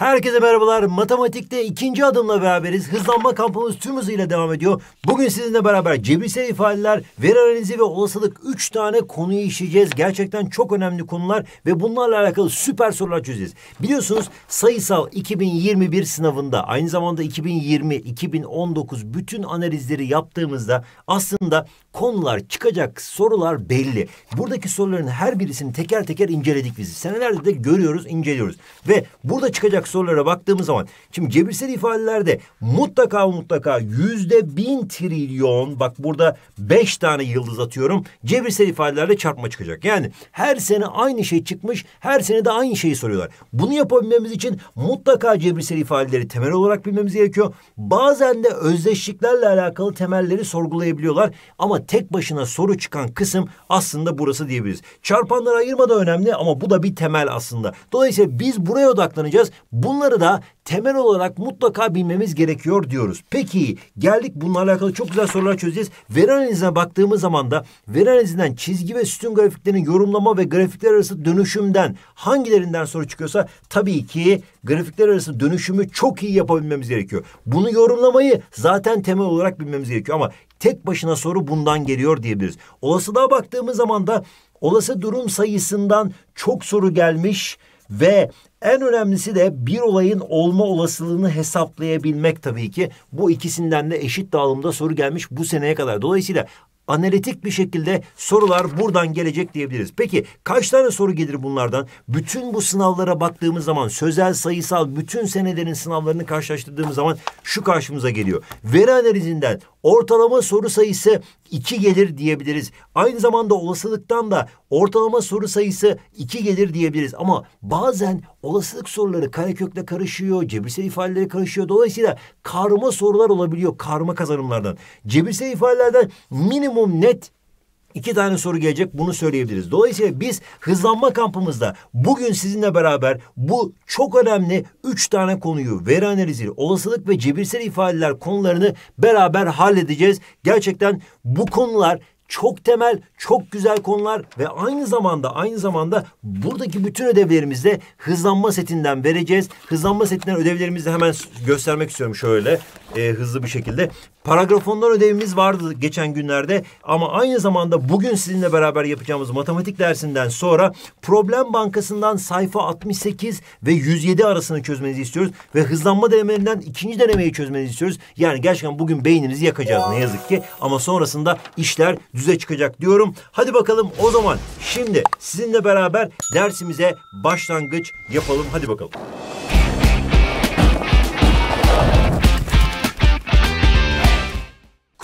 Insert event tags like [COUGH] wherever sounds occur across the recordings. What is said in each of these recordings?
Herkese merhabalar. Matematikte ikinci adımla beraberiz. Hızlanma kampımız tüm hızıyla devam ediyor. Bugün sizinle beraber cebirsel ifadeler, veri analizi ve olasılık 3 tane konuyu işleyeceğiz. Gerçekten çok önemli konular ve bunlarla alakalı süper sorular çözeceğiz. Biliyorsunuz sayısal 2021 sınavında aynı zamanda 2020, 2019 bütün analizleri yaptığımızda aslında konular çıkacak sorular belli. Buradaki soruların her birisini teker teker inceledik biz. Senelerde de görüyoruz, inceliyoruz. Ve burada çıkacak sorulara baktığımız zaman şimdi cebirsel ifadelerde mutlaka mutlaka yüzde bin trilyon bak burada beş tane yıldız atıyorum cebirsel ifadelerde çarpma çıkacak. Yani her sene aynı şey çıkmış her sene de aynı şeyi soruyorlar. Bunu yapabilmemiz için mutlaka cebirsel ifadeleri temel olarak bilmemiz gerekiyor. Bazen de özdeşliklerle alakalı temelleri sorgulayabiliyorlar ama tek başına soru çıkan kısım aslında burası diyebiliriz. Çarpanları ayırma da önemli ama bu da bir temel aslında. Dolayısıyla biz buraya odaklanacağız. Bunları da temel olarak mutlaka bilmemiz gerekiyor diyoruz. Peki geldik bununla alakalı çok güzel sorular çözeceğiz. Veri analizine baktığımız zaman da veri analizinden çizgi ve sütun grafiklerinin yorumlama ve grafikler arası dönüşümden hangilerinden soru çıkıyorsa tabii ki grafikler arası dönüşümü çok iyi yapabilmemiz gerekiyor. Bunu yorumlamayı zaten temel olarak bilmemiz gerekiyor ama tek başına soru bundan geliyor diyebiliriz. Olasılığa baktığımız zaman da olası durum sayısından çok soru gelmiş ve en önemlisi de bir olayın olma olasılığını hesaplayabilmek tabii ki. Bu ikisinden de eşit dağılımda soru gelmiş bu seneye kadar. Dolayısıyla analitik bir şekilde sorular buradan gelecek diyebiliriz. Peki kaç tane soru gelir bunlardan? Bütün bu sınavlara baktığımız zaman sözel, sayısal bütün senelerin sınavlarını karşılaştırdığımız zaman şu karşımıza geliyor. Veri analizinden Ortalama soru sayısı 2 gelir diyebiliriz. Aynı zamanda olasılıktan da ortalama soru sayısı 2 gelir diyebiliriz. Ama bazen olasılık soruları karekökle karışıyor, cebirsel ifadeleri karışıyor. Dolayısıyla karma sorular olabiliyor karma kazanımlardan. Cebirsel ifadelerden minimum net İki tane soru gelecek bunu söyleyebiliriz. Dolayısıyla biz hızlanma kampımızda bugün sizinle beraber bu çok önemli üç tane konuyu veri analizi, olasılık ve cebirsel ifadeler konularını beraber halledeceğiz. Gerçekten bu konular çok temel, çok güzel konular ve aynı zamanda aynı zamanda buradaki bütün ödevlerimizde hızlanma setinden vereceğiz. Hızlanma setinden ödevlerimizi hemen göstermek istiyorum şöyle e, hızlı bir şekilde. Paragraf ödevimiz vardı geçen günlerde ama aynı zamanda bugün sizinle beraber yapacağımız matematik dersinden sonra problem bankasından sayfa 68 ve 107 arasını çözmenizi istiyoruz ve hızlanma denemelerinden ikinci denemeyi çözmenizi istiyoruz. Yani gerçekten bugün beyninizi yakacağız ne yazık ki ama sonrasında işler düze çıkacak diyorum. Hadi bakalım o zaman şimdi sizinle beraber dersimize başlangıç yapalım. Hadi bakalım.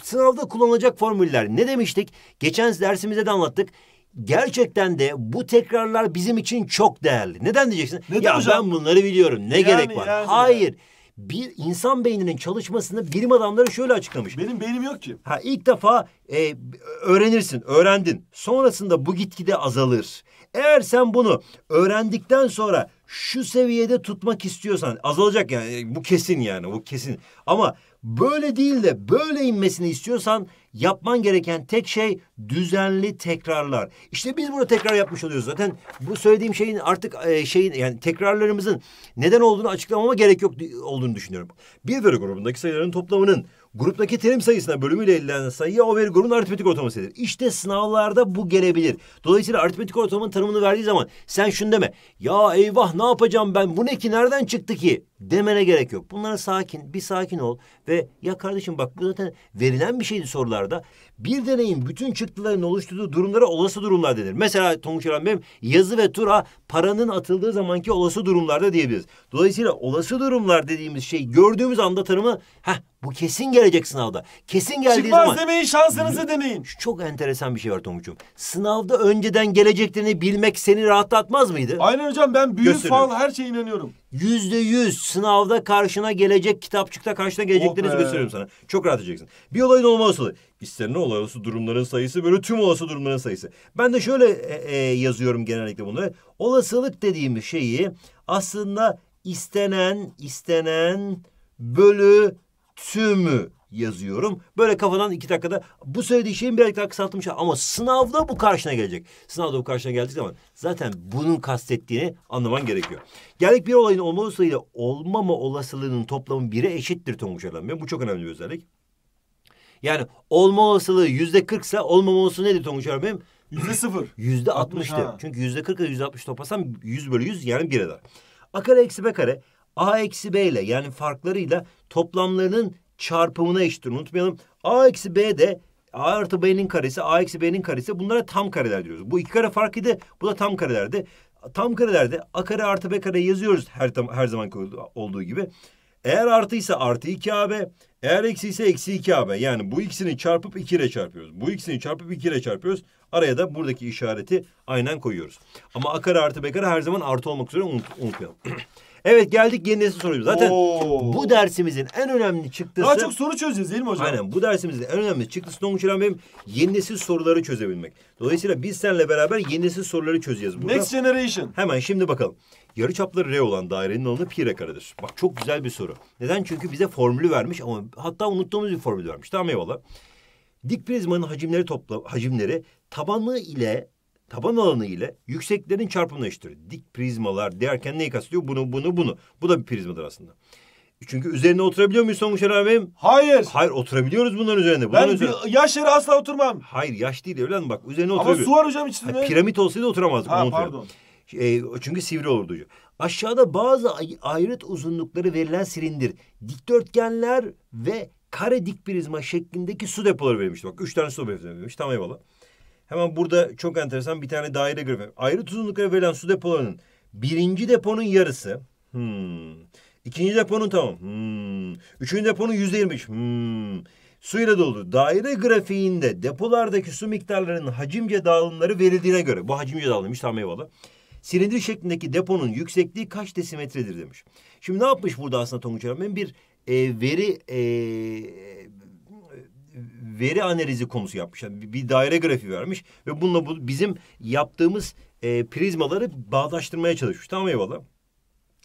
Sınavda kullanılacak formüller ne demiştik? Geçen dersimizde de anlattık gerçekten de bu tekrarlar bizim için çok değerli. Neden diyeceksin? Neden ya hocam? ben bunları biliyorum. Ne yani, gerek var? Yani Hayır. Ya bir insan beyninin çalışmasını bilim adamları şöyle açıklamış. Benim beynim yok ki. Ha ilk defa e, öğrenirsin, öğrendin. Sonrasında bu gitgide azalır. Eğer sen bunu öğrendikten sonra şu seviyede tutmak istiyorsan azalacak yani e, bu kesin yani bu kesin. Ama böyle değil de böyle inmesini istiyorsan Yapman gereken tek şey düzenli tekrarlar. İşte biz bunu tekrar yapmış oluyoruz. Zaten bu söylediğim şeyin artık e, şeyin yani tekrarlarımızın neden olduğunu açıklamama gerek yok olduğunu düşünüyorum. Bir veri grubundaki sayıların toplamının gruptaki terim sayısına bölümüyle elde sayı, o veri grubunun aritmetik ortalamasıdır. İşte sınavlarda bu gelebilir. Dolayısıyla aritmetik ortalamanın tanımını verdiği zaman sen şunu deme. Ya eyvah ne yapacağım ben bu ne ki nereden çıktı ki? demene gerek yok. Bunlara sakin, bir sakin ol ve ya kardeşim bak bu zaten verilen bir şeydi sorularda. Bir deneyin bütün çıktıların oluşturduğu durumlara olası durumlar denir. Mesela Tonguç Eren benim yazı ve tura paranın atıldığı zamanki olası durumlarda diyebiliriz. Dolayısıyla olası durumlar dediğimiz şey gördüğümüz anda tanımı heh bu kesin gelecek sınavda. Kesin geldiği Çıkmaz zaman. Çıkmaz demeyin şansınızı deneyin. Çok enteresan bir şey var Tonguç'um. Sınavda önceden geleceklerini bilmek seni rahatlatmaz mıydı? Aynen hocam ben büyük fal her şeye inanıyorum. Yüzde yüz sınavda karşına gelecek, kitapçıkta karşına geleceklerini oh gösteriyorum sana. Çok rahat edeceksin. Bir olayın olma olasılığı. İstenilen olay olası durumların sayısı böyle tüm olası durumların sayısı. Ben de şöyle e, e, yazıyorum genellikle bunları. Olasılık dediğim şeyi aslında istenen, istenen bölü tümü yazıyorum. Böyle kafadan iki dakikada bu söylediği şeyin birazcık daha kısaltılmış ama sınavda bu karşına gelecek. Sınavda bu karşına geldiği zaman zaten bunun kastettiğini anlaman gerekiyor. Gerçek bir olayın olma olasılığıyla olmama olasılığının toplamı bire eşittir Tonguç Aramıyor. Bu çok önemli bir özellik. Yani olma olasılığı yüzde kırksa olmama olasılığı nedir Tonguç Aramıyor? Yüzde sıfır. Yüzde altmıştı. Çünkü yüzde kırk ile yüzde altmış toplasam yüz bölü yüz yani bir eder. A kare eksi B kare A eksi B ile yani farklarıyla toplamlarının çarpımına eşittir. Unutmayalım a eksi b de a artı b'nin karesi a eksi b'nin karesi bunlara tam kareler diyoruz. Bu iki kare farkı da, bu da tam karelerdi. Tam karelerde a kare artı b kare yazıyoruz her, tam, her zaman olduğu gibi. Eğer artıysa artı 2AB, eğer eksi ise eksi 2AB. Yani bu ikisini çarpıp 2 ile çarpıyoruz. Bu ikisini çarpıp 2 ile çarpıyoruz. Araya da buradaki işareti aynen koyuyoruz. Ama a kare artı b kare her zaman artı olmak üzere unut, unutmayalım. [CLEARS THROAT] Evet geldik yeni nesil soruyuz. Zaten Oo. bu dersimizin en önemli çıktısı... Daha çok soru çözeceğiz değil mi hocam? Aynen bu dersimizin en önemli çıktısı Tonguç İlhan benim yeni nesil soruları çözebilmek. Dolayısıyla biz seninle beraber yeni nesil soruları çözeceğiz burada. Next Generation. Hemen şimdi bakalım. Yarı çapları R olan dairenin alanı pi R karedir. Bak çok güzel bir soru. Neden? Çünkü bize formülü vermiş ama hatta unuttuğumuz bir formülü vermiş. Tamam eyvallah. Dik prizmanın hacimleri topla hacimleri tabanı ile taban alanı ile yükseklerin çarpımına eşittir. Dik prizmalar derken neyi kastediyor? Bunu, bunu, bunu. Bu da bir prizmadır aslında. Çünkü üzerine oturabiliyor muyuz Songuç abim? Hayır. Hayır oturabiliyoruz bunların üzerinde. Bunların ben üzerine... yaş yere asla oturmam. Hayır yaş değil evladım bak üzerine Ama oturabiliyor. Ama su var hocam içinde. Hayır, piramit olsaydı oturamazdık. Ha pardon. Şey, e, çünkü sivri olurdu hocam. Aşağıda bazı ayrıt uzunlukları verilen silindir, dikdörtgenler ve kare dik prizma şeklindeki su depoları verilmişti. Bak üç tane su depoları verilmiş. Tamam eyvallah. Hemen burada çok enteresan bir tane daire grafiği. Ayrı uzunluklara verilen su depolarının birinci deponun yarısı. Hmm. İkinci deponun tamam. Hmm. Üçüncü deponun yüzde yirmi Hmm. Suyla dolu daire grafiğinde depolardaki su miktarlarının hacimce dağılımları verildiğine göre. Bu hacimce dağılımmış tam eyvallah. Silindir şeklindeki deponun yüksekliği kaç desimetredir demiş. Şimdi ne yapmış burada aslında Tonguç ben Bir e, veri e, veri analizi konusu yapmış. Yani bir daire grafiği vermiş ve bununla bu, bizim yaptığımız e, prizmaları bağdaştırmaya çalışmış. Tamam eyvallah.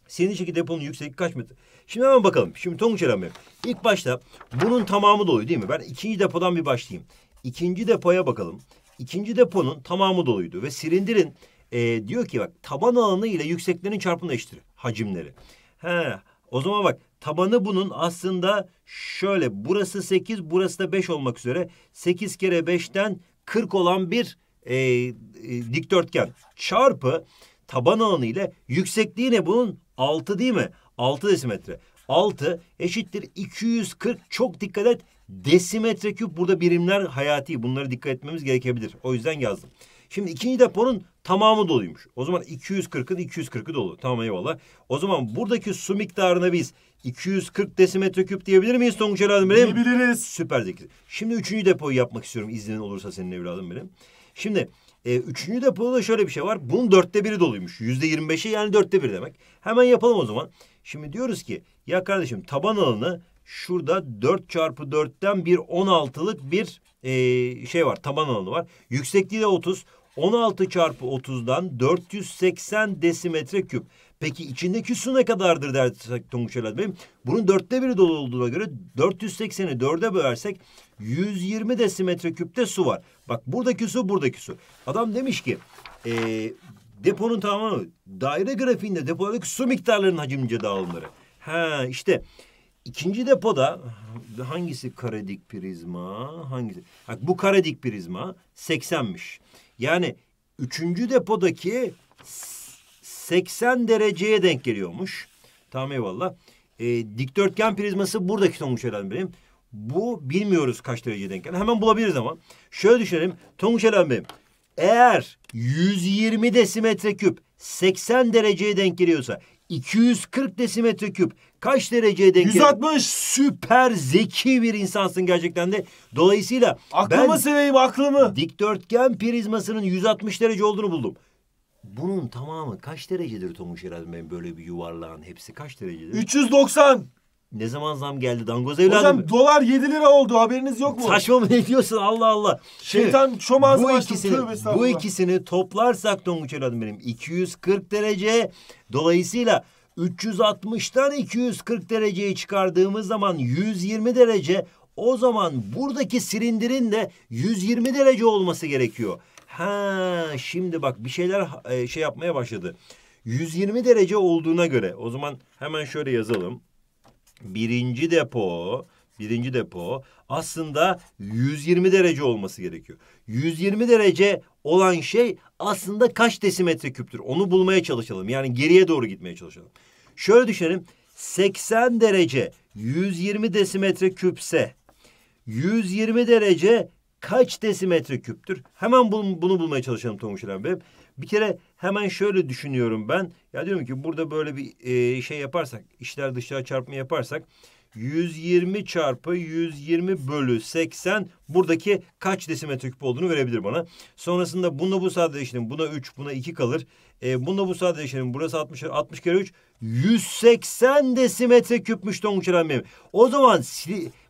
Senin içindeki deponun yüksekliği kaç metre? Şimdi hemen bakalım. Şimdi Tonguç Eren Bey. İlk başta bunun tamamı doluydu değil mi? Ben ikinci depodan bir başlayayım. İkinci depoya bakalım. İkinci deponun tamamı doluydu ve silindirin e, diyor ki bak taban alanı ile yükseklerin çarpımı eşittir hacimleri. He, o zaman bak Tabanı bunun aslında şöyle burası 8 burası da 5 olmak üzere 8 kere 5'ten 40 olan bir e, e, dikdörtgen çarpı taban alanı ile yüksekliği ne bunun 6 değil mi? 6 desimetre. 6 eşittir 240 çok dikkat et desimetre küp burada birimler hayati Bunları dikkat etmemiz gerekebilir. O yüzden yazdım. Şimdi ikinci deponun tamamı doluymuş. O zaman 240'ın 240'ı dolu. Tamam eyvallah. O zaman buradaki su miktarını biz 240 desimetre küp diyebilir miyiz Tonguç evladım benim? Diyebiliriz. Süper zeki. Şimdi üçüncü depoyu yapmak istiyorum iznin olursa senin evladım benim. Şimdi e, üçüncü depoda da şöyle bir şey var. Bunun dörtte biri doluymuş. Yüzde yirmi beşi yani dörtte bir demek. Hemen yapalım o zaman. Şimdi diyoruz ki ya kardeşim taban alanı şurada dört çarpı dörtten bir on altılık bir e, şey var. Taban alanı var. Yüksekliği de otuz. 16 çarpı 30'dan 480 desimetre küp. Peki içindeki su ne kadardır dersek Tonguç Elat Bey? Bunun dörtte biri dolu olduğuna göre 480'i dörde bölersek 120 desimetre küpte su var. Bak buradaki su buradaki su. Adam demiş ki e, deponun tamamı daire grafiğinde depodaki su miktarlarının hacimce dağılımları. Ha işte ikinci depoda hangisi karedik prizma hangisi? Bak bu karedik prizma 80'miş. Yani üçüncü depodaki 80 dereceye denk geliyormuş. Tamam eyvallah. E, dikdörtgen prizması buradaki tonguç elen benim. Bu bilmiyoruz kaç dereceye denk gelen. Hemen bulabiliriz ama. Şöyle düşünelim. Tonguç elen benim. Eğer 120 desimetre küp 80 dereceye denk geliyorsa 240 desimetre küp Kaç dereceye denk 160. Gelir? Süper zeki bir insansın gerçekten de. Dolayısıyla aklımı ben seveyim aklımı. Dikdörtgen prizmasının 160 derece olduğunu buldum. Bunun tamamı kaç derecedir Tomuş Erazm Bey'in böyle bir yuvarlağın hepsi kaç derecedir? 390. Ne zaman zam geldi dangoz evladım? Hocam dolar 7 lira oldu haberiniz yok mu? Saçma mı ne diyorsun Allah Allah. Şeytan şom ağzını bu ikisini, Bu ikisini toplarsak Tonguç Erdoğan benim 240 derece. Dolayısıyla 360'tan 240 dereceyi çıkardığımız zaman 120 derece o zaman buradaki silindirin de 120 derece olması gerekiyor. Ha şimdi bak bir şeyler e, şey yapmaya başladı. 120 derece olduğuna göre o zaman hemen şöyle yazalım. Birinci depo, birinci depo aslında 120 derece olması gerekiyor. 120 derece olan şey aslında kaç desimetre küptür? Onu bulmaya çalışalım. Yani geriye doğru gitmeye çalışalım. Şöyle düşünelim. 80 derece 120 desimetre küpse 120 derece kaç desimetre küptür? Hemen bunu, bunu bulmaya çalışalım Tomuş Bey. Bir kere hemen şöyle düşünüyorum ben. Ya diyorum ki burada böyle bir e, şey yaparsak, işler dışarı çarpma yaparsak 120 çarpı 120 bölü 80 buradaki kaç desimetreküp olduğunu verebilir bana. Sonrasında bununla bu sadeleşelim. Buna 3, buna 2 kalır. E, bununla bu sadeleşelim. Burası 60, 60 kere 3. 180 desimetre küpmüş Tonguç benim. O zaman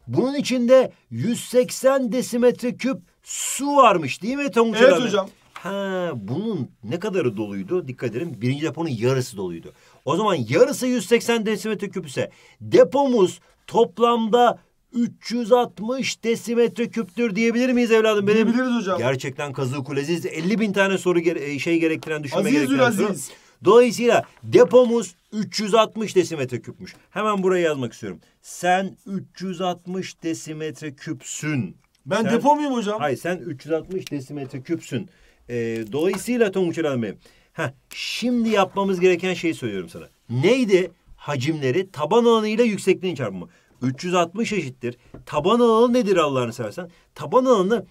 bunun içinde 180 desimetreküp su varmış değil mi Tonguç Evet hocam. Ha, bunun ne kadarı doluydu? Dikkat edelim. Birinci deponun yarısı doluydu. O zaman yarısı 180 desimetre küp ise depomuz toplamda 360 desimetre küptür diyebilir miyiz evladım? Benim Diyebiliriz hocam. Gerçekten kazığı kulesiz 50 bin tane soru gere e, şey gerektiren düşünme aziz gerektiren aziz. soru. Dolayısıyla depomuz 360 desimetre küpmüş. Hemen buraya yazmak istiyorum. Sen 360 desimetre küpsün. Ben sen, depo muyum hocam? Hayır sen 360 desimetre küpsün. Ee, dolayısıyla Tonguç Erhan Bey. Heh, şimdi yapmamız gereken şeyi söylüyorum sana. Neydi? Hacimleri taban alanıyla yüksekliğin çarpımı. 360 eşittir. Taban alanı nedir Allah'ını seversen? Taban alanı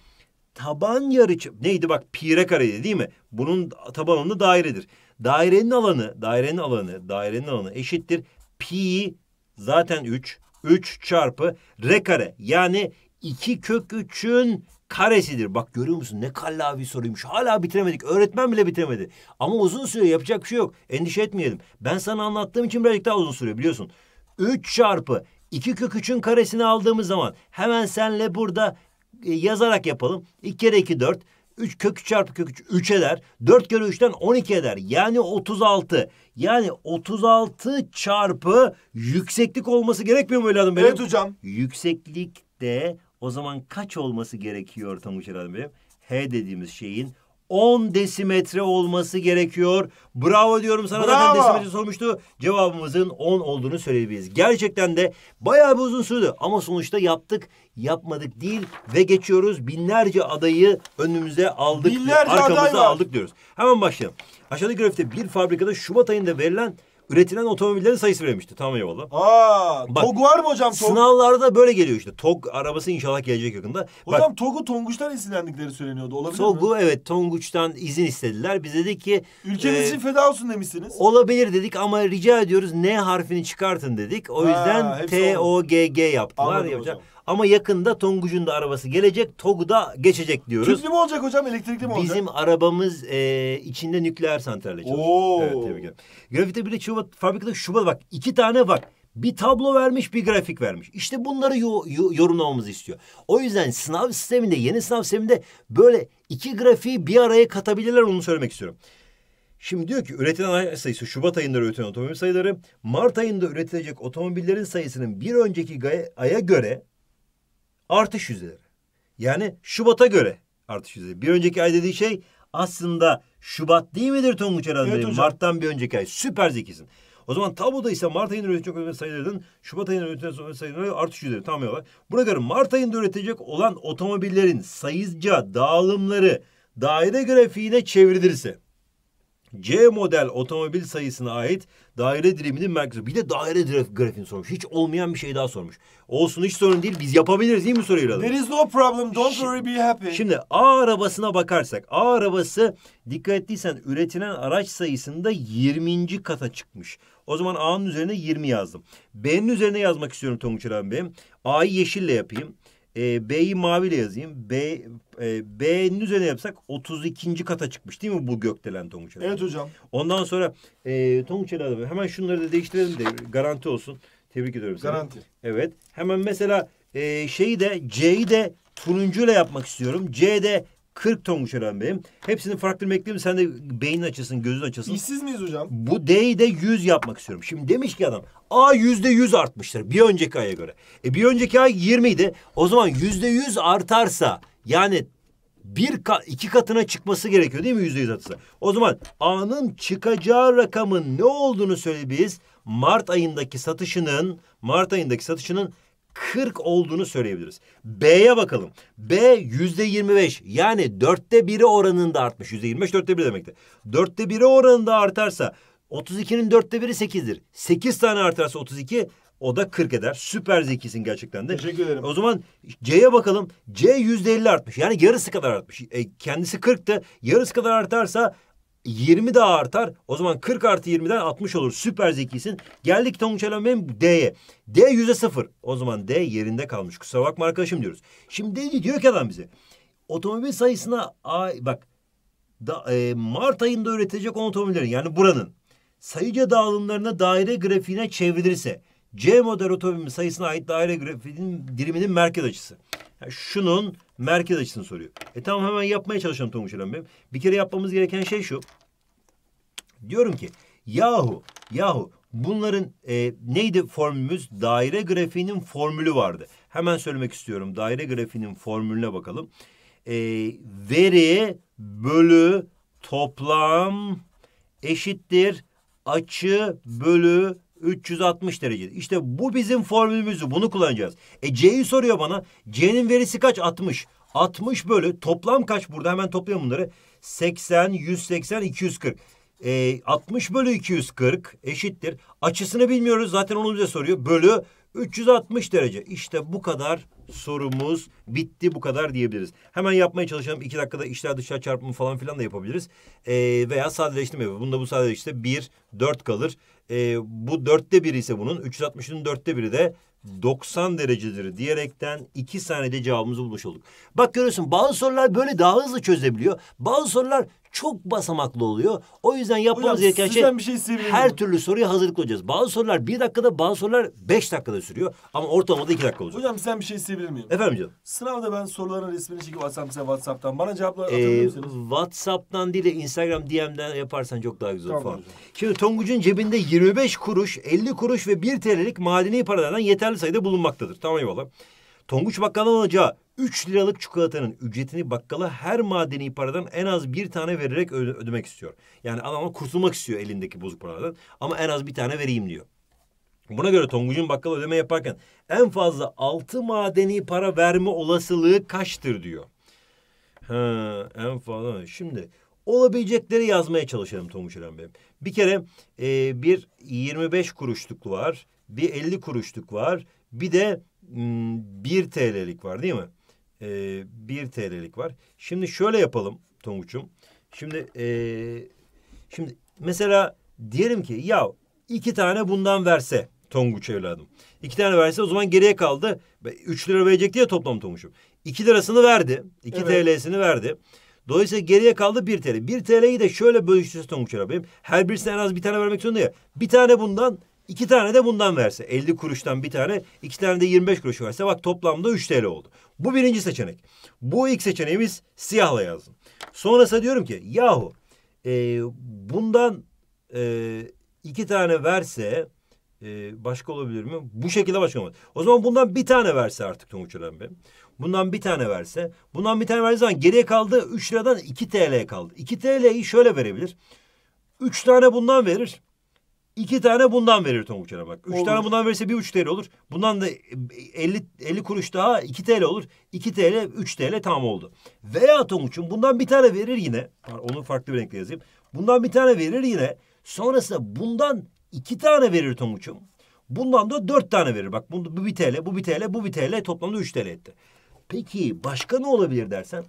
taban yarıçap neydi bak pire kareydi değil mi? Bunun taban alanı dairedir. Dairenin alanı, dairenin alanı, dairenin alanı eşittir pi zaten 3 3 çarpı r kare yani 2 kök 3'ün karesidir. Bak görüyor musun ne kallavi bir soruymuş. Hala bitiremedik. Öğretmen bile bitiremedi. Ama uzun süre yapacak bir şey yok. Endişe etmeyelim. Ben sana anlattığım için birazcık daha uzun sürüyor biliyorsun. 3 çarpı 2 kök 3'ün karesini aldığımız zaman hemen senle burada e, yazarak yapalım. 2 kere 2 4. 3 kök 3 çarpı kök 3 3 eder. 4 kere 3'ten 12 eder. Yani 36. Yani 36 çarpı yükseklik olması gerekmiyor mu evladım benim? Evet hocam. Yükseklik de o zaman kaç olması gerekiyor tam hocam benim? H dediğimiz şeyin 10 desimetre olması gerekiyor. Bravo diyorum sana Bravo. zaten desimetre sormuştu. Cevabımızın 10 olduğunu söyleyebiliriz. Gerçekten de bayağı bir uzun sürdü ama sonuçta yaptık yapmadık değil ve geçiyoruz. Binlerce adayı önümüze aldık. Binlerce arkamızda aday var. aldık diyoruz. Hemen başlayalım. Aşağıdaki grafikte bir fabrikada Şubat ayında verilen üretilen otomobillerin sayısı vermişti Tamam eyvallah. Aa, Bak, TOG var mı hocam? TOG? Sınavlarda böyle geliyor işte. TOG arabası inşallah gelecek yakında. Hocam Bak, TOG'u Tonguç'tan esinlendikleri söyleniyordu. Olabilir TOG'u, mi? TOG'u evet Tonguç'tan izin istediler. Biz dedik ki... Ülkeniz e, için feda olsun demişsiniz. Olabilir dedik ama rica ediyoruz N harfini çıkartın dedik. O yüzden T-O-G-G yaptılar. Anladım hocam. Ama yakında Tonguç'un da arabası gelecek. TOG'da geçecek diyoruz. Tüplü mü olacak hocam? Elektrikli mi olacak? Bizim arabamız e, içinde nükleer santralle çalışıyor. Oo. Evet, tebrik ederim. Grafite bir de Şubat, fabrikada Şubat bak. iki tane bak. Bir tablo vermiş, bir grafik vermiş. İşte bunları yo yo yorumlamamızı istiyor. O yüzden sınav sisteminde, yeni sınav sisteminde böyle iki grafiği bir araya katabilirler onu söylemek istiyorum. Şimdi diyor ki üretilen ay sayısı Şubat ayında üretilen otomobil sayıları, Mart ayında üretilecek otomobillerin sayısının bir önceki aya göre artış yüzdeleri. Yani Şubat'a göre artış yüzdeleri. Bir önceki ay dediği şey aslında Şubat değil midir Tonguç Aral evet, Mart'tan bir önceki ay. Süper zekisin. O zaman tabloda ise Mart ayında üretilecek olan sayılardan Şubat ayında üretilen olan sayılara artış yüzleri Tamam olarak. Buna göre Mart ayında üretilecek olan otomobillerin sayıca dağılımları daire grafiğine çevrilirse C model otomobil sayısına ait daire diliminin merkezi. Bir de daire grafiğini sormuş. Hiç olmayan bir şey daha sormuş. Olsun hiç sorun değil. Biz yapabiliriz değil mi soruyla? There is no problem. Don't worry be happy. Şimdi A arabasına bakarsak. A arabası dikkat ettiysen üretilen araç sayısında 20. kata çıkmış. O zaman A'nın üzerine 20 yazdım. B'nin üzerine yazmak istiyorum Tonguç Bey'im A'yı yeşille yapayım. E, B'yi maviyle yazayım. B, e, B'nin üzerine yapsak 32. kata çıkmış değil mi bu gökdelen Tonguç Evet hocam. Ondan sonra e, Tonguç adamı hemen şunları da değiştirelim de garanti olsun. Tebrik ediyorum seni. Garanti. Evet. Hemen mesela e, şeyi de C'yi de turuncuyla yapmak istiyorum. C'de 40 ton uçuran benim. Hepsini farklı bekleyeyim sen de beyin açılsın, gözün açılsın. İşsiz miyiz hocam? Bu D'yi de 100 yapmak istiyorum. Şimdi demiş ki adam A yüzde yüz artmıştır bir önceki aya göre. E bir önceki ay 20 idi. O zaman yüzde yüz artarsa yani bir ka iki katına çıkması gerekiyor değil mi yüzde yüz artısı? O zaman A'nın çıkacağı rakamın ne olduğunu söyleyebiliriz. Mart ayındaki satışının Mart ayındaki satışının 40 olduğunu söyleyebiliriz. B'ye bakalım. B yüzde 25 yani dörtte biri oranında artmış. Yüzde 25 dörtte bir demekti. Dörtte biri oranında artarsa 32'nin dörtte biri 8'dir. 8 tane artarsa 32 o da 40 eder. Süper zekisin gerçekten de. Teşekkür ederim. O zaman C'ye bakalım. C yüzde 50 artmış. Yani yarısı kadar artmış. E, kendisi 40'tı. Yarısı kadar artarsa 20 daha artar. O zaman 40 artı 20'den 60 olur. Süper zekisin. Geldik Tonguç Elomem D'ye. D yüzde 0. O zaman D yerinde kalmış. Kusura bakma arkadaşım diyoruz. Şimdi diyor ki adam bize. Otomobil sayısına ay, bak da, e, Mart ayında üretecek otomobillerin yani buranın sayıca dağılımlarına daire grafiğine çevrilirse C model otomobilin sayısına ait daire grafiğinin diriminin merkez açısı. Yani şunun merkez açısını soruyor. E tamam hemen yapmaya çalışalım Tonguç Hocam benim. Bir kere yapmamız gereken şey şu. Diyorum ki yahu yahu bunların e, neydi formülümüz? Daire grafiğinin formülü vardı. Hemen söylemek istiyorum. Daire grafiğinin formülüne bakalım. E, veri bölü toplam eşittir açı bölü 360 derece. İşte bu bizim formülümüzü bunu kullanacağız. E C'yi soruyor bana. C'nin verisi kaç? 60. 60 bölü toplam kaç? Burada hemen toplayalım bunları. 80, 180, 240. E, 60 bölü 240 eşittir. Açısını bilmiyoruz zaten onu bize soruyor. Bölü 360 derece. İşte bu kadar sorumuz bitti bu kadar diyebiliriz. Hemen yapmaya çalışalım. İki dakikada işler dışa çarpımı falan filan da yapabiliriz. E, veya sadeleştirme yapalım. Bunda bu sadeleştirme 1/4 kalır. E, bu dörtte biri ise bunun 360'ın dörtte biri de 90 derecedir diyerekten iki saniyede cevabımızı bulmuş olduk. Bak görüyorsun bazı sorular böyle daha hızlı çözebiliyor. Bazı sorular çok basamaklı oluyor. O yüzden yapmamız Hocam, gereken şey, bir şey her türlü soruya hazırlıklı olacağız. Bazı sorular bir dakikada bazı sorular beş dakikada sürüyor. Ama ortalamada iki dakika olacak. Hocam sizden bir şey isteyebilir miyim? Efendim canım? Sınavda ben soruların resmini çekip atsam size Whatsapp'tan. Bana cevaplar ee, atabilirsiniz. Whatsapp'tan değil de Instagram DM'den yaparsan çok daha güzel olur. Şimdi Tonguç'un cebinde 25 kuruş, 50 kuruş ve 1 TL'lik madeni paralardan yeterli sayıda bulunmaktadır. Tamam eyvallah. Tonguç Bakkal'ın Hoca 3 liralık çikolatanın ücretini bakkala her madeni paradan en az bir tane vererek ödemek istiyor. Yani adam kurtulmak istiyor elindeki bozuk paralardan ama en az bir tane vereyim diyor. Buna göre Tonguç'un bakkala ödeme yaparken en fazla altı madeni para verme olasılığı kaçtır diyor. Ha, en fazla. Şimdi olabilecekleri yazmaya çalışalım Tonguç İrem Bey. Bir kere e, bir 25 kuruşluk var, bir 50 kuruşluk var, bir de m, 1 TL'lik var değil mi? e, 1 TL'lik var. Şimdi şöyle yapalım Tonguç'um. Şimdi e, şimdi mesela diyelim ki ya iki tane bundan verse Tonguç evladım. İki tane verse o zaman geriye kaldı. Üç lira verecek diye toplam Tonguç'um. İki lirasını verdi. iki evet. TL'sini verdi. Dolayısıyla geriye kaldı bir TL. Bir TL'yi de şöyle bölüştürse Tonguç evladım. Her birisine en az bir tane vermek zorunda ya. Bir tane bundan İki tane de bundan verse. 50 kuruştan bir tane, iki tane de 25 kuruş verse bak toplamda 3 TL oldu. Bu birinci seçenek. Bu ilk seçeneğimiz siyahla yazdım. Sonrasında diyorum ki yahu e, bundan e, iki tane verse e, başka olabilir mi? Bu şekilde başka olmaz. O zaman bundan bir tane verse artık Tonguç Ölen Bey. Bundan bir tane verse. Bundan bir tane verdiği zaman geriye kaldı 3 liradan 2 TL kaldı. 2 TL'yi şöyle verebilir. Üç tane bundan verir. İki tane bundan verir Tonguç'a bak. Üç olur. tane bundan verirse bir üç TL olur. Bundan da 50, 50 kuruş daha iki TL olur. İki TL, üç TL tam oldu. Veya Tonguç'un bundan bir tane verir yine. Onu farklı bir renkle yazayım. Bundan bir tane verir yine. Sonrasında bundan iki tane verir Tonguç'um. Bundan da dört tane verir. Bak bu bir TL, bu bir TL, bu bir TL. Toplamda üç TL etti. Peki başka ne olabilir dersen?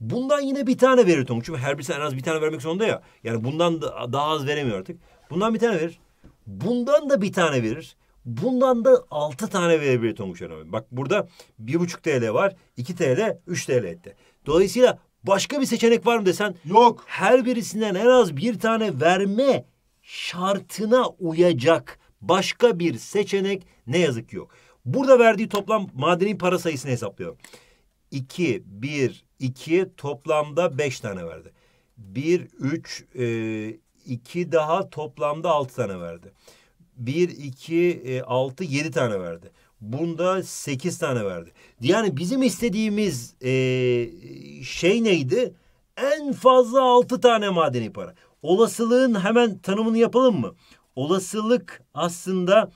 Bundan yine bir tane verir Tonguç'um. Her bir en az bir tane vermek zorunda ya. Yani bundan da daha az veremiyor artık. Bundan bir tane verir. Bundan da bir tane verir. Bundan da altı tane verebilir Tonguç Hanım. Bak burada bir buçuk TL var, iki TL, üç TL etti. Dolayısıyla başka bir seçenek var mı desen? Yok. Her birisinden en az bir tane verme şartına uyacak başka bir seçenek ne yazık ki yok. Burada verdiği toplam madeni para sayısını hesaplıyorum. 2, 1, 2 toplamda 5 tane verdi. 1, 3, 2 daha toplamda altı tane verdi. 1, 2, e, altı yedi tane verdi. Bunda sekiz tane verdi. Yani bizim istediğimiz e, şey neydi? En fazla altı tane madeni para. Olasılığın hemen tanımını yapalım mı? Olasılık aslında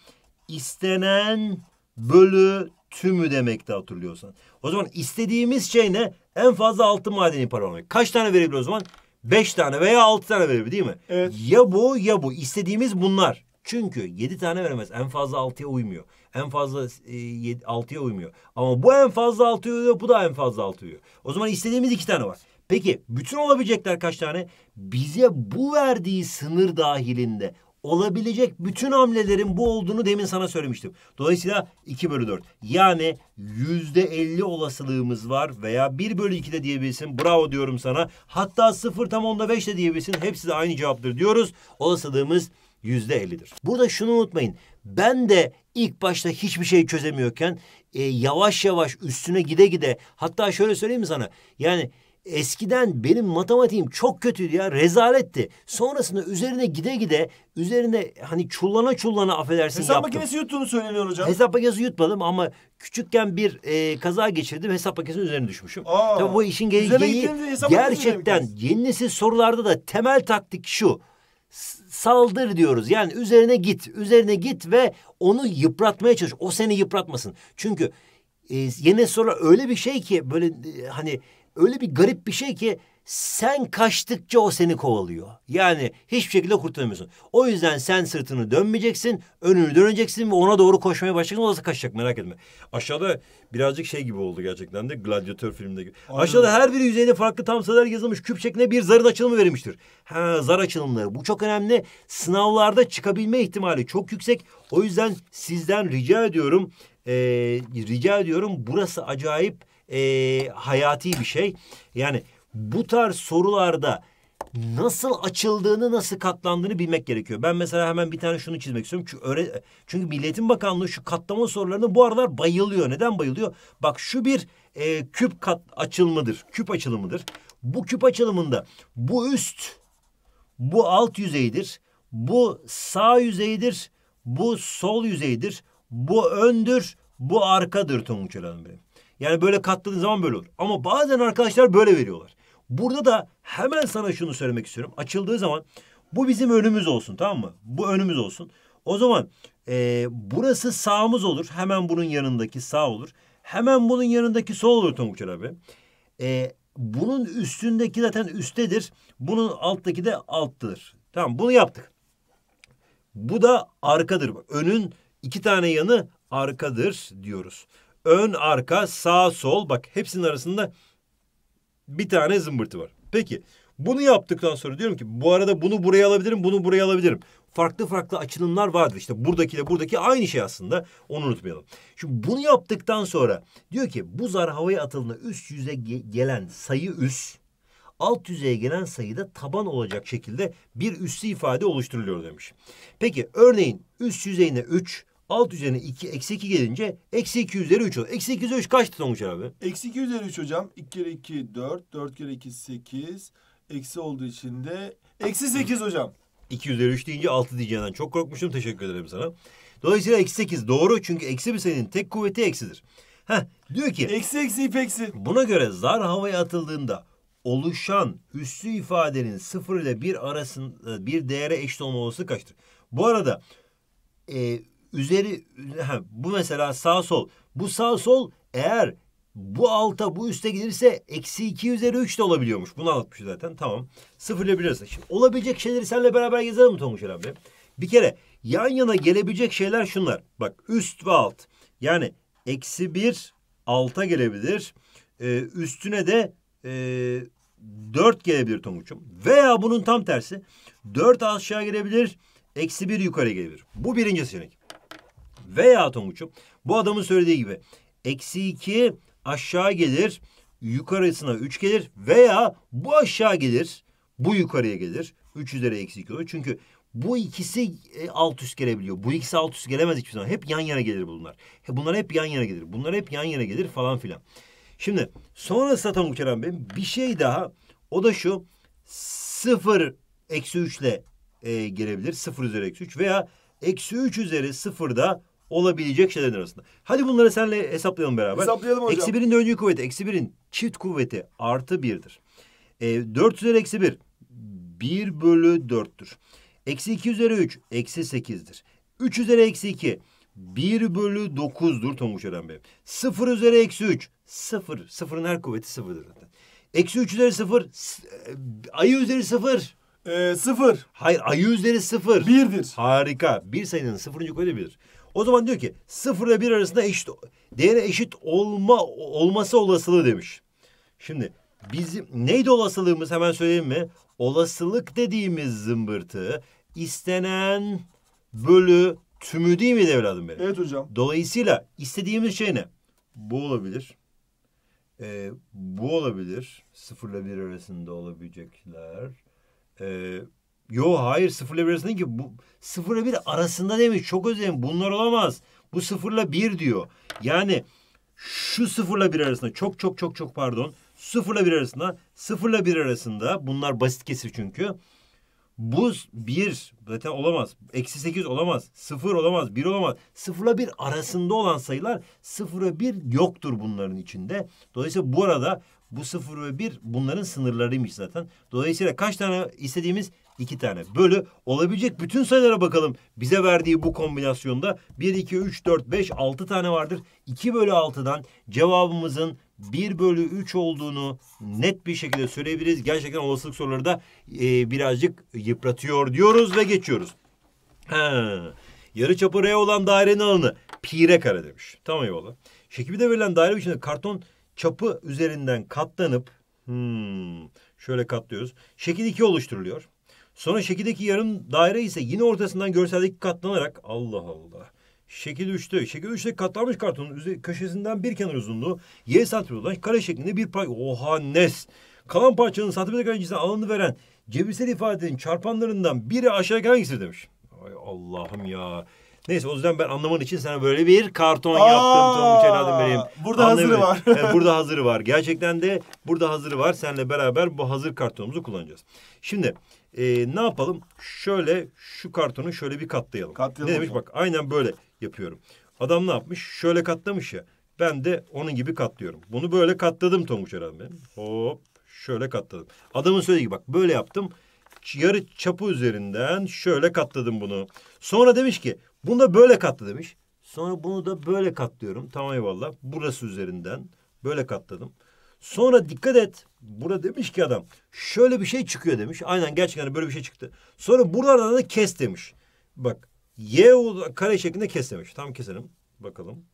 istenen bölü tümü demekti hatırlıyorsan. O zaman istediğimiz şey ne? En fazla altı madeni para olmak. Kaç tane verebilir o zaman? Beş tane veya altı tane verebilir değil mi? Evet. Ya bu ya bu. İstediğimiz bunlar. Çünkü yedi tane veremez. En fazla altıya uymuyor. En fazla e, altıya uymuyor. Ama bu en fazla altıya uyuyor. Bu da en fazla altıya uyuyor. O zaman istediğimiz iki tane var. Peki bütün olabilecekler kaç tane? Bize bu verdiği sınır dahilinde olabilecek bütün hamlelerin bu olduğunu demin sana söylemiştim. Dolayısıyla 2 bölü 4. Yani yüzde 50 olasılığımız var veya 1 bölü 2 de diyebilsin. Bravo diyorum sana. Hatta 0 tam onda 5 de diyebilsin. Hepsi de aynı cevaptır diyoruz. Olasılığımız yüzde 50'dir. Burada şunu unutmayın. Ben de ilk başta hiçbir şey çözemiyorken e, yavaş yavaş üstüne gide gide hatta şöyle söyleyeyim mi sana? Yani Eskiden benim matematiğim çok kötüydü ya rezaletti. Sonrasında üzerine gide gide üzerine hani çullana çullana affedersin Hesap yaptım. makinesi yuttuğunu söyleniyor hocam. Hesap makinesi yutmadım ama küçükken bir e, kaza geçirdim hesap makinesinin üzerine düşmüşüm. Aa, Tabii bu işin geleceği gerçekten yeni nesil sorularda da temel taktik şu saldır diyoruz. Yani üzerine git, üzerine git ve onu yıpratmaya çalış. O seni yıpratmasın. Çünkü e, yeni soru öyle bir şey ki böyle e, hani öyle bir garip bir şey ki sen kaçtıkça o seni kovalıyor. Yani hiçbir şekilde kurtulamıyorsun. O yüzden sen sırtını dönmeyeceksin, önünü döneceksin ve ona doğru koşmaya başlayacaksın. O da kaçacak merak etme. Aşağıda birazcık şey gibi oldu gerçekten de gladyatör filminde gibi. Anladım. Aşağıda her biri yüzeyine farklı tamsalar yazılmış. Küp şeklinde bir zarın açılımı verilmiştir. Ha zar açılımları bu çok önemli. Sınavlarda çıkabilme ihtimali çok yüksek. O yüzden sizden rica ediyorum. Ee, rica ediyorum burası acayip e, hayati bir şey. Yani bu tarz sorularda nasıl açıldığını, nasıl katlandığını bilmek gerekiyor. Ben mesela hemen bir tane şunu çizmek istiyorum. Çünkü, öyle, çünkü Milletin Bakanlığı şu katlama sorularını bu aralar bayılıyor. Neden bayılıyor? Bak şu bir e, küp kat açılımıdır. Küp açılımıdır. Bu küp açılımında bu üst, bu alt yüzeydir. Bu sağ yüzeydir. Bu sol yüzeydir. Bu öndür. Bu arkadır Tonguç Hanım benim. Yani böyle katladığın zaman böyle olur. Ama bazen arkadaşlar böyle veriyorlar. Burada da hemen sana şunu söylemek istiyorum. Açıldığı zaman bu bizim önümüz olsun tamam mı? Bu önümüz olsun. O zaman e, burası sağımız olur. Hemen bunun yanındaki sağ olur. Hemen bunun yanındaki sol olur Tonguçer abi. E, bunun üstündeki zaten üsttedir. Bunun alttaki de alttır. Tamam bunu yaptık. Bu da arkadır. Önün iki tane yanı arkadır diyoruz. Ön, arka, sağ, sol. Bak hepsinin arasında bir tane zımbırtı var. Peki bunu yaptıktan sonra diyorum ki bu arada bunu buraya alabilirim, bunu buraya alabilirim. Farklı farklı açılımlar vardır. İşte buradakiyle buradaki aynı şey aslında. Onu unutmayalım. Şimdi bunu yaptıktan sonra diyor ki bu zar havaya atıldığında üst yüze gelen sayı üst, alt yüzeye gelen sayıda taban olacak şekilde bir üssü ifade oluşturuluyor demiş. Peki örneğin üst yüzeyine 3, Alt üzerine iki eksi iki gelince eksi iki üzeri üç olur. Eksi iki üzeri üç kaçtı Tonguç abi? Eksi iki üzeri üç hocam. İki kere iki dört. Dört kere iki sekiz. Eksi olduğu için de eksi sekiz hocam. İki üzeri üç deyince altı diyeceğinden çok korkmuştum. Teşekkür ederim sana. Dolayısıyla eksi sekiz doğru. Çünkü eksi bir sayının tek kuvveti eksidir. Heh, diyor ki. Eksi eksi ip eksi. Buna göre zar havaya atıldığında oluşan hüsnü ifadenin sıfır ile bir arasında e, bir değere eşit olma olasılığı kaçtır? Bu arada e, üzeri bu mesela sağ sol. Bu sağ sol eğer bu alta bu üste gelirse eksi 2 üzeri 3 de olabiliyormuş. Bunu anlatmış zaten tamam. Sıfırlayabiliriz. Şimdi olabilecek şeyleri seninle beraber gezelim mi Tonguç abi? Bir kere yan yana gelebilecek şeyler şunlar. Bak üst ve alt. Yani eksi 1 alta gelebilir. Ee, üstüne de e, 4 gelebilir Tonguç'um. Veya bunun tam tersi 4 aşağı gelebilir. Eksi 1 yukarı gelebilir. Bu birinci seçenek. Veya Tonguç'um bu adamın söylediği gibi eksi 2 aşağı gelir yukarısına 3 gelir veya bu aşağı gelir bu yukarıya gelir. 3 üzeri eksi 2 olur. Çünkü bu ikisi e, alt üst gelebiliyor. Bu ikisi alt üst gelemez hiçbir zaman. Hep yan yana gelir bunlar. Bunlar hep yan yana gelir. Bunlar hep yan yana gelir falan filan. Şimdi sonra Satan Kerem Bey bir şey daha. O da şu. 0 eksi 3 ile e, gelebilir. 0 üzeri eksi 3 veya eksi 3 üzeri 0 da olabilecek şeylerin arasında. Hadi bunları senle hesaplayalım beraber. Hesaplayalım hocam. Eksi birin dördüncü kuvveti. Eksi birin çift kuvveti artı birdir. E, 4 üzeri eksi bir. Bir bölü dörttür. Eksi iki üzeri üç. Eksi sekizdir. Üç üzeri eksi iki. Bir bölü dokuzdur Tonguç Eren Bey. Sıfır üzeri eksi üç. Sıfır. Sıfırın her kuvveti sıfırdır zaten. Eksi üç üzeri sıfır. E, ayı üzeri sıfır. Ee, sıfır. Hayır ayı üzeri sıfır. Birdir. Harika. Bir sayının sıfırıncı kuvveti birdir. O zaman diyor ki 0 ile 1 arasında eşit değere eşit olma olması olasılığı demiş. Şimdi bizim neydi olasılığımız hemen söyleyeyim mi? Olasılık dediğimiz zımbırtı istenen bölü tümü değil miydi evladım benim? Evet hocam. Dolayısıyla istediğimiz şey ne? Bu olabilir. Ee, bu olabilir. Sıfırla bir arasında olabilecekler. Ee, Yo hayır sıfırla bir arasında ki bu sıfırla bir arasında demiş. Çok özel. Bunlar olamaz. Bu sıfırla bir diyor. Yani şu sıfırla bir arasında çok çok çok çok pardon. Sıfırla bir arasında sıfırla bir arasında bunlar basit kesir çünkü. Bu bir zaten olamaz. Eksi sekiz olamaz. Sıfır olamaz. Bir olamaz. Sıfırla bir arasında olan sayılar sıfıra bir yoktur bunların içinde. Dolayısıyla bu arada bu sıfır ve bir bunların sınırlarıymış zaten. Dolayısıyla kaç tane istediğimiz iki tane bölü olabilecek bütün sayılara bakalım. Bize verdiği bu kombinasyonda 1, 2, 3, 4, 5, 6 tane vardır. 2 bölü 6'dan cevabımızın 1 bölü 3 olduğunu net bir şekilde söyleyebiliriz. Gerçekten olasılık soruları da e, birazcık yıpratıyor diyoruz ve geçiyoruz. Ha. Yarı çapı R olan dairenin alanı pire kare demiş. Tamam eyvallah. Şekilde verilen daire içinde karton çapı üzerinden katlanıp hmm, şöyle katlıyoruz. Şekil 2 oluşturuluyor. Sonra şekildeki yarım daire ise yine ortasından görseldeki katlanarak Allah Allah. Şekil 3'te. Şekil 3'te katlanmış kartonun köşesinden bir kenar uzunluğu y santimetre olan kare şeklinde bir pay. Oha nes. Kalan parçanın santimetre kare alanı veren cebirsel ifadenin çarpanlarından biri aşağıdaki hangisidir demiş. Ay Allah'ım ya. Neyse o yüzden ben anlaman için sana böyle bir karton Aa, yaptım Tonguç Eladım benim. Burada hazırı var. evet, burada hazırı var. Gerçekten de burada hazırı var. Seninle beraber bu hazır kartonumuzu kullanacağız. Şimdi e, ne yapalım? Şöyle şu kartonu şöyle bir katlayalım. katlayalım ne demiş bak aynen böyle yapıyorum. Adam ne yapmış? Şöyle katlamış ya. Ben de onun gibi katlıyorum. Bunu böyle katladım Tonguç Eren Hop şöyle katladım. Adamın söylediği bak böyle yaptım. Yarı çapı üzerinden şöyle katladım bunu. Sonra demiş ki bunu da böyle katlı demiş. Sonra bunu da böyle katlıyorum. Tamam eyvallah. Burası üzerinden böyle katladım. Sonra dikkat et. Burada demiş ki adam şöyle bir şey çıkıyor demiş. Aynen gerçekten böyle bir şey çıktı. Sonra buralardan da kes demiş. Bak Y kare şeklinde kes demiş. Tam keselim. Bakalım.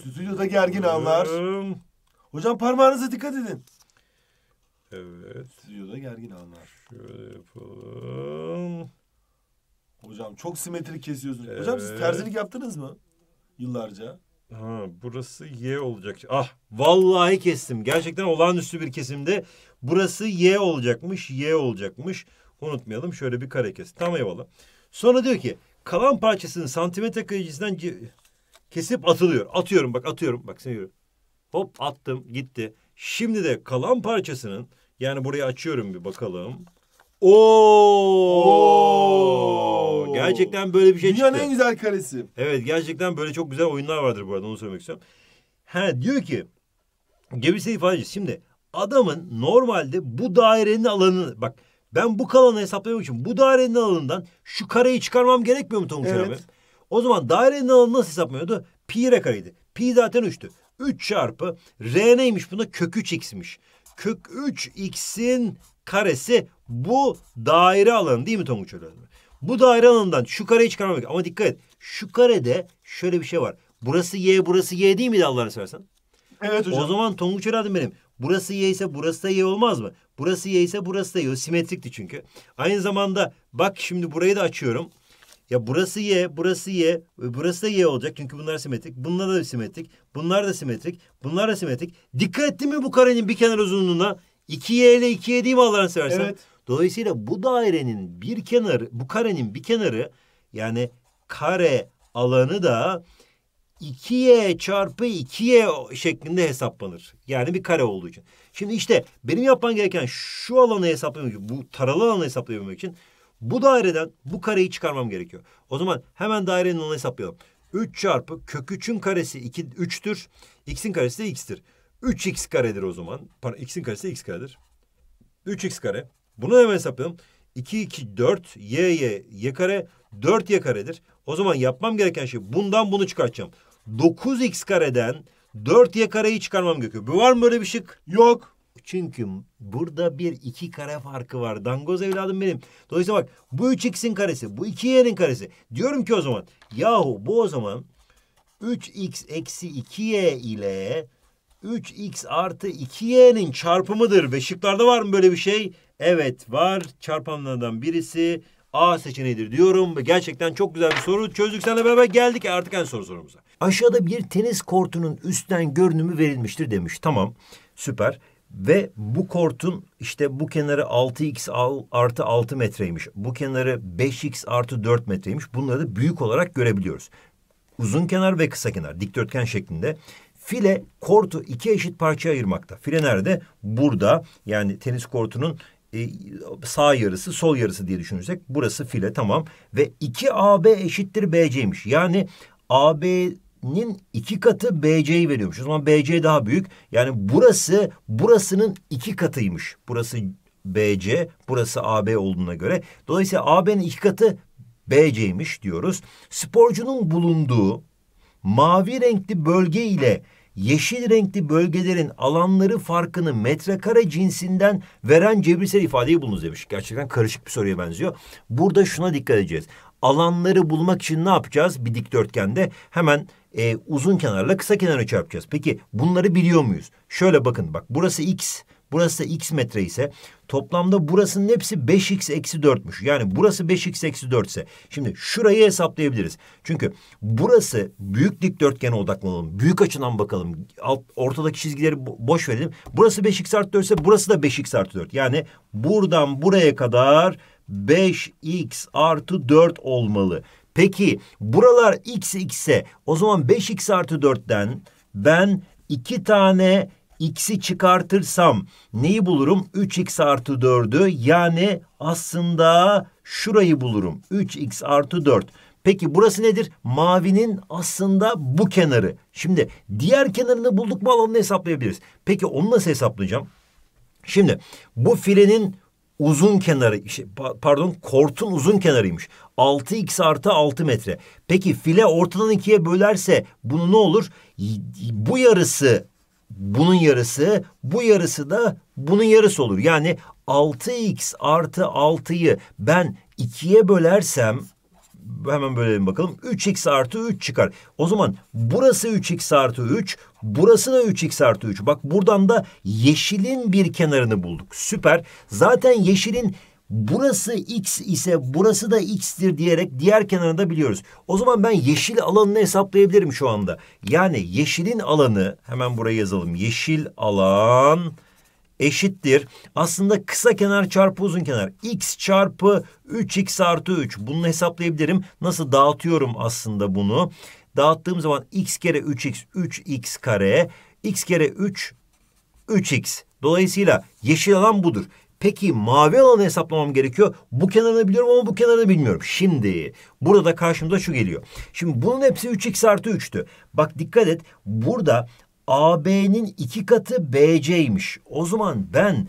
Stüdyoda gergin anlar. Hocam parmağınıza dikkat edin. Evet. Stüdyoda gergin anlar. Şöyle yapalım. Hocam çok simetrik kesiyorsunuz. Evet. Hocam siz terzilik yaptınız mı? Yıllarca. Ha, burası Y olacak. Ah vallahi kestim. Gerçekten olağanüstü bir kesimde burası Y olacakmış. Y olacakmış. Unutmayalım şöyle bir kare kes. Tamam eyvallah. Sonra diyor ki kalan parçasını santimetre kayıcısından kesip atılıyor. Atıyorum bak atıyorum. Bak seni görüyorum. Hop attım gitti. Şimdi de kalan parçasının yani burayı açıyorum bir bakalım. Oo! Gerçekten böyle bir şey Dünyanın çıktı. en güzel karesi. Evet gerçekten böyle çok güzel oyunlar vardır bu arada onu söylemek istiyorum. He diyor ki Gebise ifadeci şimdi adamın normalde bu dairenin alanını bak ben bu kalanı hesaplamak için bu dairenin alanından şu kareyi çıkarmam gerekmiyor mu Tomuş evet. abi? O zaman dairenin alanı nasıl hesaplanıyordu? Pi r kareydi. Pi zaten 3'tü. 3 çarpı r neymiş bunda? Kök 3x'miş. Kök 3x'in karesi bu daire alanı değil mi Tonguç öğretmenim? Bu daire alanından şu kareyi çıkarmak. Ama dikkat et. Şu karede şöyle bir şey var. Burası Y, burası Y değil miydi Allah'ını seversen? Evet hocam. O zaman Tonguç öğretmenim benim. Burası Y ise burası da Y olmaz mı? Burası Y ise burası da Y. O simetrikti çünkü. Aynı zamanda bak şimdi burayı da açıyorum. Ya burası Y, burası Y, e, burası da Y olacak. Çünkü bunlar simetrik. Bunlar da simetrik. Bunlar da simetrik. Bunlar da simetrik. Dikkat ettin mi bu karenin bir kenar uzunluğuna? 2Y ile 2Y değil mi Allah'ını seversen? Evet. Dolayısıyla bu dairenin bir kenarı, bu karenin bir kenarı yani kare alanı da 2y çarpı 2y şeklinde hesaplanır. Yani bir kare olduğu için. Şimdi işte benim yapmam gereken şu alanı hesaplamak için, bu taralı alanı hesaplayabilmek için bu daireden bu kareyi çıkarmam gerekiyor. O zaman hemen dairenin alanı hesaplayalım. 3 çarpı kök 3'ün karesi 2, 3'tür. X'in karesi de x'tir. 3x karedir o zaman. x'in karesi de x karedir. 3x kare bunu hemen hesaplayalım. 2 2 4 y y y kare 4 y karedir. O zaman yapmam gereken şey bundan bunu çıkartacağım. 9 x kareden 4 y kareyi çıkarmam gerekiyor. Bu var mı böyle bir şık? Yok. Çünkü burada bir 2 kare farkı var. Dangoz evladım benim. Dolayısıyla bak bu 3x'in karesi, bu 2y'nin karesi. Diyorum ki o zaman yahu bu o zaman 3x eksi 2y ile 3x artı 2y'nin çarpımıdır. Ve şıklarda var mı böyle bir şey? Evet var. Çarpanlardan birisi A seçeneğidir diyorum ve gerçekten çok güzel bir soru çözdük seninle beraber geldik artık en soru sorumuza. Aşağıda bir tenis kortunun üstten görünümü verilmiştir demiş. Tamam süper ve bu kortun işte bu kenarı 6x artı 6 metreymiş. Bu kenarı 5x artı 4 metreymiş. Bunları da büyük olarak görebiliyoruz. Uzun kenar ve kısa kenar dikdörtgen şeklinde. File kortu iki eşit parçaya ayırmakta. File nerede? Burada yani tenis kortunun e, sağ yarısı sol yarısı diye düşünürsek burası file tamam ve 2AB eşittir BC'ymiş. Yani AB'nin iki katı BC'yi veriyormuş. O zaman BC daha büyük. Yani burası burasının iki katıymış. Burası BC, burası AB olduğuna göre. Dolayısıyla AB'nin iki katı BC'ymiş diyoruz. Sporcunun bulunduğu mavi renkli bölge ile yeşil renkli bölgelerin alanları farkını metrekare cinsinden veren cebirsel ifadeyi bulunuz demiş. Gerçekten karışık bir soruya benziyor. Burada şuna dikkat edeceğiz. Alanları bulmak için ne yapacağız? Bir dikdörtgende hemen e, uzun kenarla kısa kenarı çarpacağız. Peki bunları biliyor muyuz? Şöyle bakın bak burası x, Burası da x metre ise toplamda burasının hepsi 5x eksi 4'müş. Yani burası 5x eksi 4 ise. Şimdi şurayı hesaplayabiliriz. Çünkü burası büyük dikdörtgene odaklanalım. Büyük açıdan bakalım. Alt, ortadaki çizgileri boş verelim. Burası 5x artı 4 ise burası da 5x artı 4. Yani buradan buraya kadar 5x artı 4 olmalı. Peki buralar x ise o zaman 5x artı 4'ten ben iki tane x'i çıkartırsam neyi bulurum? 3x artı 4'ü yani aslında şurayı bulurum. 3x artı 4. Peki burası nedir? Mavinin aslında bu kenarı. Şimdi diğer kenarını bulduk mu alanını hesaplayabiliriz. Peki onu nasıl hesaplayacağım? Şimdi bu filenin uzun kenarı pardon kortun uzun kenarıymış. 6x artı 6 metre. Peki file ortadan ikiye bölerse bunu ne olur? Bu yarısı bunun yarısı, bu yarısı da bunun yarısı olur. Yani 6x artı 6'yı ben 2'ye bölersem hemen bölelim bakalım. 3x artı 3 çıkar. O zaman burası 3x artı 3, burası da 3x artı 3. Bak buradan da yeşilin bir kenarını bulduk. Süper. Zaten yeşilin burası x ise burası da x'tir diyerek diğer kenarını da biliyoruz. O zaman ben yeşil alanını hesaplayabilirim şu anda. Yani yeşilin alanı hemen buraya yazalım. Yeşil alan eşittir. Aslında kısa kenar çarpı uzun kenar. X çarpı 3x artı 3. Bunu hesaplayabilirim. Nasıl dağıtıyorum aslında bunu. Dağıttığım zaman x kere 3x 3x kare. x kere 3 3x. Dolayısıyla yeşil alan budur. Peki mavi alanı hesaplamam gerekiyor. Bu kenarını biliyorum ama bu kenarını bilmiyorum. Şimdi burada da karşımda şu geliyor. Şimdi bunun hepsi 3x artı 3'tü. Bak dikkat et burada AB'nin iki katı BC'ymiş. O zaman ben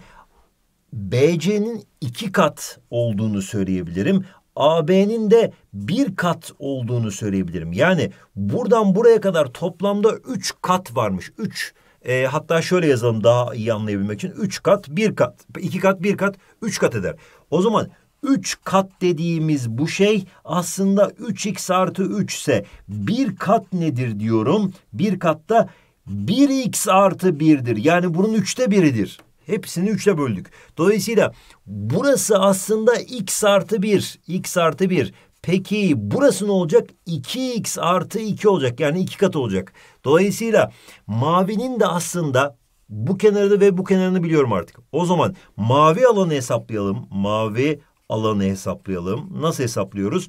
BC'nin iki kat olduğunu söyleyebilirim. AB'nin de bir kat olduğunu söyleyebilirim. Yani buradan buraya kadar toplamda üç kat varmış. Üç e, hatta şöyle yazalım daha iyi anlayabilmek için. Üç kat, bir kat, iki kat, bir kat, üç kat eder. O zaman üç kat dediğimiz bu şey aslında 3x artı 3 ise bir kat nedir diyorum. Bir katta 1x artı 1'dir. Yani bunun üçte biridir. Hepsini üçte böldük. Dolayısıyla burası aslında x artı 1. x artı 1. Peki burası ne olacak? 2x artı 2 olacak. Yani 2 kat olacak. Dolayısıyla mavinin de aslında bu kenarını ve bu kenarını biliyorum artık. O zaman mavi alanı hesaplayalım. Mavi alanı hesaplayalım. Nasıl hesaplıyoruz?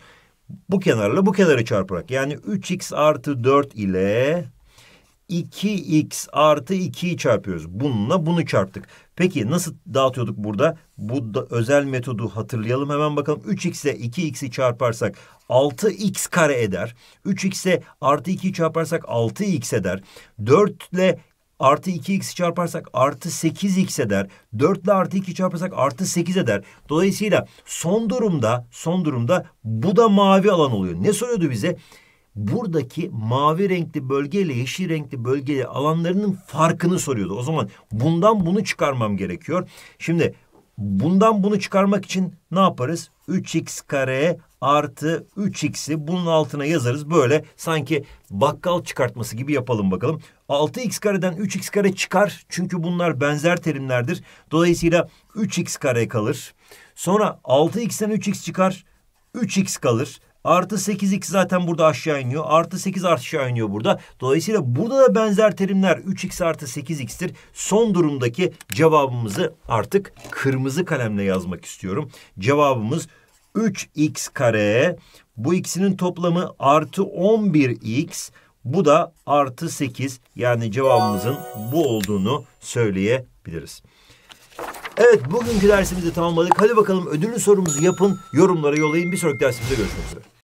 Bu kenarla bu kenarı çarparak. Yani 3x artı 4 ile 2x artı 2'yi çarpıyoruz. Bununla bunu çarptık. Peki nasıl dağıtıyorduk burada? Bu da özel metodu hatırlayalım hemen bakalım. 3x ile 2x'i çarparsak 6x kare eder. 3x ile artı 2'yi çarparsak 6x eder. 4 ile artı 2x çarparsak artı 8x eder. 4 ile artı 2 çarparsak artı 8 eder. Dolayısıyla son durumda son durumda bu da mavi alan oluyor. Ne soruyordu bize? buradaki mavi renkli bölgeyle yeşil renkli bölgeyle alanlarının farkını soruyordu. O zaman bundan bunu çıkarmam gerekiyor. Şimdi bundan bunu çıkarmak için ne yaparız? 3x kare artı 3x'i bunun altına yazarız. Böyle sanki bakkal çıkartması gibi yapalım bakalım. 6x kareden 3x kare çıkar. Çünkü bunlar benzer terimlerdir. Dolayısıyla 3x kare kalır. Sonra 6x'ten 3x çıkar. 3x kalır. Artı 8x zaten burada aşağı iniyor. Artı 8 aşağı iniyor burada. Dolayısıyla burada da benzer terimler 3x artı 8x'tir. Son durumdaki cevabımızı artık kırmızı kalemle yazmak istiyorum. Cevabımız 3x kare. Bu ikisinin toplamı artı 11x. Bu da artı 8 yani cevabımızın bu olduğunu söyleyebiliriz. Evet bugünkü dersimizi tamamladık. Hadi bakalım ödüllü sorumuzu yapın, yorumlara yollayın. Bir sonraki dersimizde görüşmek üzere.